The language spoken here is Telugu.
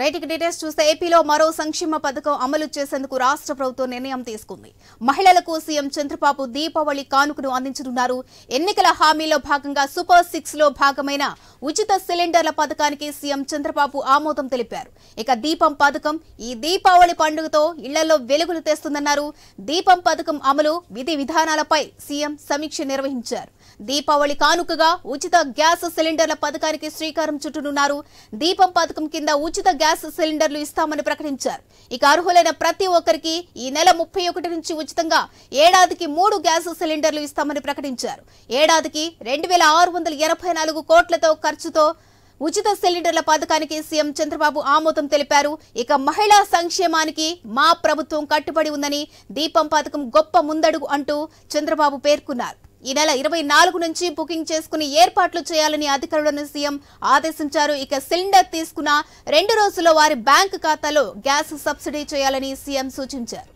రైతుకి డీటెయిల్స్ చూస్తే ఏపీలో మరో సంక్షేమ పథకం అమలు చేసేందుకు రాష్ట్ర ప్రభుత్వం నిర్ణయం తీసుకుంది మహిళలకు సీఎం చంద్రబాబు దీపావళి కానుకను అందించనున్నారు ఎన్నికల హామీలో భాగంగా సూపర్ సిక్స్ లో భాగమైన ఉచిత సిలిండర్ల పథకానికి సీఎం చంద్రబాబు ఆమోదం తెలిపారు ఇక దీపం పథకం ఈ దీపావళి పండుగతో ఇళ్లలో వెలుగులు తెస్తుందన్నారు దీపం పథకం అమలు విధి విధానాలపై సీఎం సమీక్ష నిర్వహించారు దీపావళి కానుకగా ఉచిత గ్యాస్ సిలిండర్ల పథకానికి శ్రీకారం చుట్టనున్నారు దీపం పథకం కింద ఉచిత గ్యాస్ సిలిండర్లు ఇస్తామని ప్రకటించారు ఇక అర్హులైన ప్రతి ఒక్కరికి ఈ నెల ముప్పై ఒకటి నుంచి ఉచితంగా ఏడాదికి మూడు గ్యాస్ సిలిండర్లు ఇస్తామని ప్రకటించారు ఏడాదికి రెండు వేల ఆరు వందల నాలుగు కోట్లతో ఖర్చుతో ఉచిత సిలిండర్ల పథకానికి సీఎం చంద్రబాబు ఆమోదం తెలిపారు ఇక మహిళా సంక్షేమానికి మా ప్రభుత్వం కట్టుబడి ఉందని దీపం పథకం గొప్ప ముందడుగు అంటూ చంద్రబాబు పేర్కొన్నారు ఈ నెల ఇరవై నాలుగు నుంచి బుకింగ్ చేసుకుని ఏర్పాట్లు చేయాలని అధికారులను సీఎం ఆదేశించారు ఇక సిలిండర్ తీసుకున్న రెండు రోజుల్లో వారి బ్యాంక్ ఖాతాలో గ్యాస్ సబ్సిడీ చేయాలని సీఎం సూచించారు